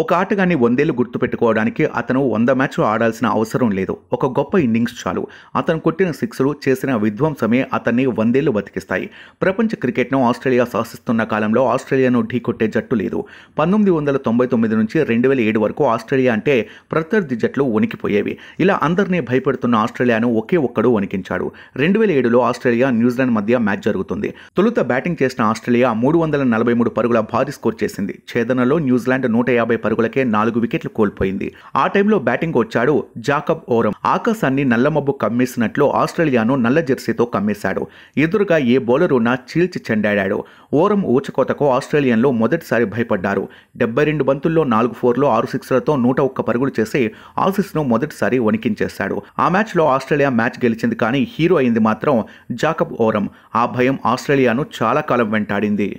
ఒక ఆటగాన్ని వందేళ్లు గుర్తుపెట్టుకోవడానికి అతను వంద మ్యాచ్లు ఆడాల్సిన అవసరం లేదు ఒక గొప్ప ఇన్నింగ్స్ చాలు అతను కొట్టిన సిక్స్లు చేసిన విధ్వంసమే అతన్ని వందేళ్లు బతికిస్తాయి ప్రపంచ క్రికెట్ను ఆస్ట్రేలియా శాసిస్తున్న కాలంలో ఆస్ట్రేలియాను ఢీకొట్టే జట్టు లేదు పంతొమ్మిది వందల తొంభై తొమ్మిది నుంచి రెండు వేల ఏడు వరకు ఆస్ట్రేలియా అంటే ప్రత్యర్థి జట్లు వణికిపోయేవి ఇలా అందరినీ భయపెడుతున్న ఆస్ట్రేలియాను ఒకే ఒక్కడు వణికించాడు రెండు వేల ఏడులో ఆస్ట్రేలియా న్యూజిలాండ్ మధ్య మ్యాచ్ జరుగుతుంది తొలుత బ్యాటింగ్ చేసిన ఆస్ట్రేలియా మూడు వందల నలభై మూడు పరుగుల భారీ స్కోర్ చేసింది ఛేదనలో న్యూజిలాండ్ నూట యాభై పరుగులకే నాలుగు వికెట్లు కోల్పోయింది ఆ టైంలో బ్యాటింగ్ వచ్చాడు జాకబ్ ఓరం ఆకాశాన్ని నల్లమబ్బు కమ్మేసినట్లు ఆస్ట్రేలియాను నల్ల జెర్సీతో కమ్మేశాడు ఎదురుగా ఏ ఉన్నా చీల్చి చెండాడాడు ఓరం ఊచకోతకు ఆస్ట్రేలియన్లు మొదటిసారి భయపడ్డారు డెబ్బై రెండు బంతుల్లో నాలుగు ఫోర్లు ఆరు సిక్స్లతో నూట ఒక్క పరుగులు చేసి ఆసిస్ ను మొదటిసారి వణికించేశాడు ఆ మ్యాచ్లో ఆస్ట్రేలియా మ్యాచ్ గెలిచింది కానీ హీరో అయింది మాత్రం జాకబ్ ఓరం ఆ భయం ఆస్ట్రేలియాను చాలా కాలం వెంటాడింది